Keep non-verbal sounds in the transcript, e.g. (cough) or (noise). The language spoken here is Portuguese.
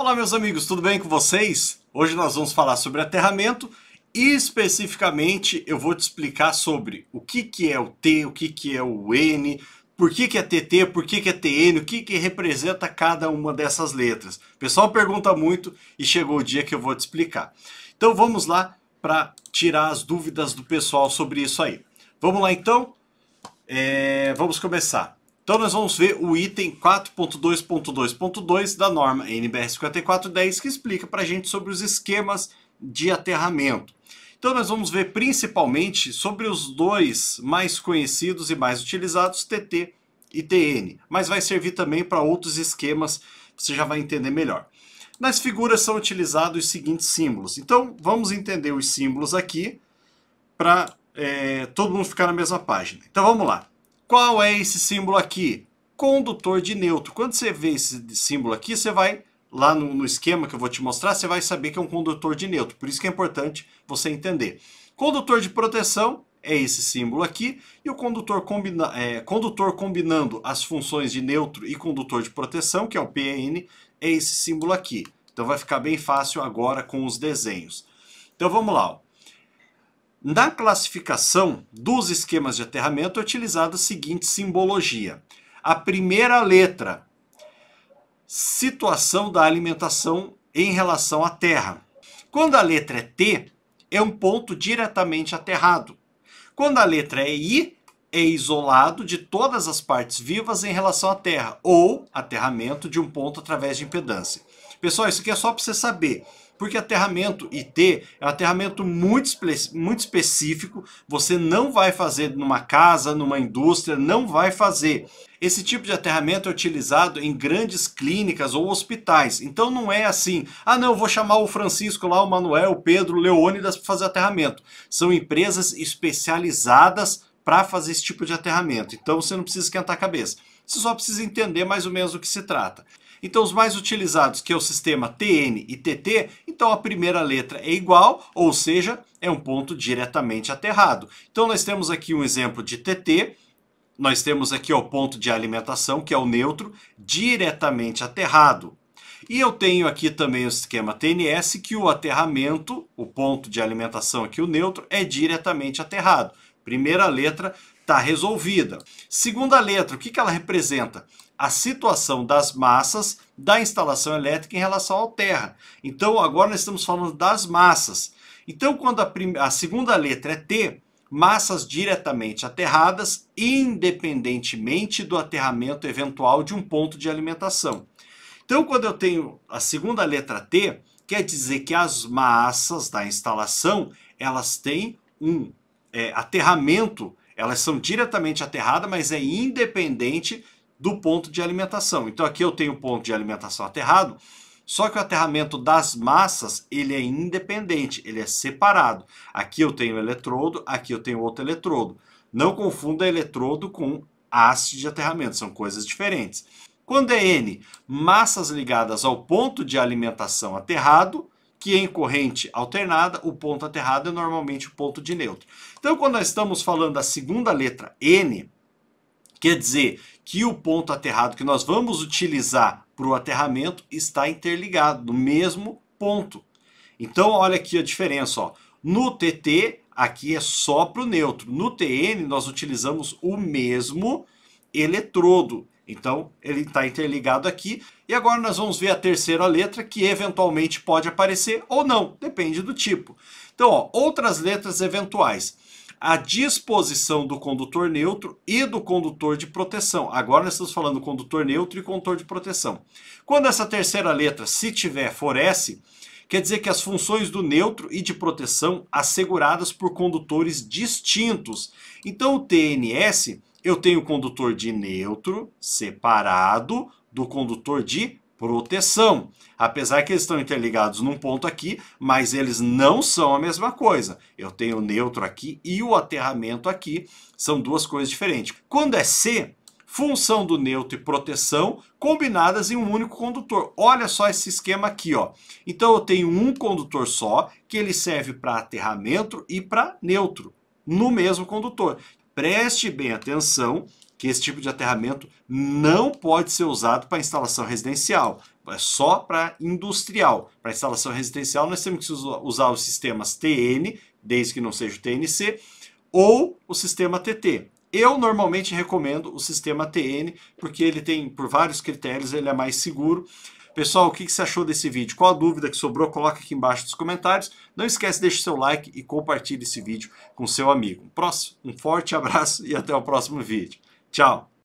Olá meus amigos, tudo bem com vocês? Hoje nós vamos falar sobre aterramento e especificamente eu vou te explicar sobre o que, que é o T, o que, que é o N, por que, que é TT, por que, que é TN, o que, que representa cada uma dessas letras. O pessoal pergunta muito e chegou o dia que eu vou te explicar. Então vamos lá para tirar as dúvidas do pessoal sobre isso aí. Vamos lá então? É... vamos começar. Então nós vamos ver o item 4.2.2.2 da norma NBR 5410 que explica para a gente sobre os esquemas de aterramento. Então nós vamos ver principalmente sobre os dois mais conhecidos e mais utilizados, TT e TN, mas vai servir também para outros esquemas, você já vai entender melhor. Nas figuras são utilizados os seguintes símbolos. Então vamos entender os símbolos aqui para é, eh, todo mundo ficar na mesma página. Então vamos lá. Qual é esse símbolo aqui? Condutor de neutro. Quando você vê esse símbolo aqui, você vai lá no, no, esquema que eu vou te mostrar, você vai saber que é um condutor de neutro. Por isso que é importante você entender. Condutor de proteção é esse símbolo aqui, e o condutor, combina, é, condutor combinando as funções de neutro e condutor de proteção, que é o PN, é esse símbolo aqui. Então vai ficar bem fácil agora com os desenhos. Então vamos lá. Ó. Na classificação dos esquemas de aterramento é utilizada a seguinte simbologia. A primeira letra, situação da alimentação em relação à Terra. Quando a letra é T, é um ponto diretamente aterrado. Quando a letra é I, é isolado de todas as partes vivas em relação à Terra, ou aterramento de um ponto através de impedância. Pessoal, isso aqui é só para você saber. Porque aterramento IT é um aterramento muito, muito específico, você não vai fazer numa casa, numa indústria, não vai fazer. Esse tipo de aterramento é utilizado em grandes clínicas ou hospitais. Então não é assim, ah não, vou chamar o Francisco lá, o Manuel, o Pedro, o Leônidas para fazer aterramento. São empresas especializadas para fazer esse tipo de aterramento. Então você não precisa esquentar a cabeça. Você só precisa entender mais ou menos do que se trata. Então os mais utilizados, que é o sistema TN e TT, então a primeira letra é igual, ou seja, é um ponto diretamente aterrado. Então nós temos aqui um exemplo de TT, nós temos aqui o ponto de alimentação, que é o neutro, diretamente aterrado. E eu tenho aqui também o esquema TNS, que o aterramento, o ponto de alimentação aqui, o neutro, é diretamente aterrado. Primeira letra está resolvida. Segunda letra, o que, que ela representa? a situação das massas da instalação elétrica em relação ao terra. Então agora nós estamos falando das massas. Então quando a, a segunda letra é T, massas diretamente aterradas, independentemente do aterramento eventual de um ponto de alimentação. Então quando eu tenho a segunda letra T, quer dizer que as massas da instalação, elas têm um é, aterramento elas são diretamente aterradas, mas é independente do ponto de alimentação. Então aqui eu tenho o ponto de alimentação aterrado, só que o aterramento das massas, ele é independente, ele é separado. Aqui eu tenho eletrodo, aqui eu tenho outro eletrodo. Não confunda eletrodo com haste de aterramento, são coisas diferentes. Quando é N, massas ligadas ao ponto de alimentação aterrado, que é em corrente alternada, o ponto aterrado é normalmente o ponto de neutro. Então, quando nós estamos falando da segunda letra N, Quer dizer que o ponto aterrado que nós vamos utilizar para o aterramento está interligado, no mesmo ponto. Então, olha aqui a diferença. Ó. No TT, aqui é só para o neutro. No TN, nós utilizamos o mesmo eletrodo. Então, ele está interligado aqui. E agora nós vamos ver a terceira letra, que eventualmente pode aparecer ou não, depende do tipo. Então, ó, outras letras eventuais à disposição do condutor neutro e do condutor de proteção. Agora nós estamos falando condutor neutro e condutor de proteção. Quando essa terceira letra, se tiver, for S, quer dizer que as funções do neutro e de proteção asseguradas por condutores distintos. Então o TNS, eu tenho o condutor de neutro separado do condutor de proteção. Apesar que eles estão interligados num ponto aqui, mas eles não são a mesma coisa. Eu tenho o neutro aqui e o aterramento aqui, são duas coisas diferentes. Quando é C, função do neutro e proteção combinadas em um único condutor. Olha só esse esquema aqui, ó. Então eu tenho um condutor só, que ele serve para aterramento e para neutro, no mesmo condutor. Preste bem atenção que esse tipo de aterramento não pode ser usado para instalação residencial, é só para industrial. Para instalação residencial, nós temos que usar os sistemas TN, desde que não seja o TNC, ou o sistema TT. Eu normalmente recomendo o sistema TN, porque ele tem, por vários critérios, ele é mais seguro. Pessoal, o que você achou desse vídeo? Qual a dúvida que sobrou? Coloca aqui embaixo nos comentários. Não esquece, deixe seu like e compartilhe esse vídeo com seu amigo. Um, próximo, um forte (laughs) abraço e até o próximo vídeo. Tchau!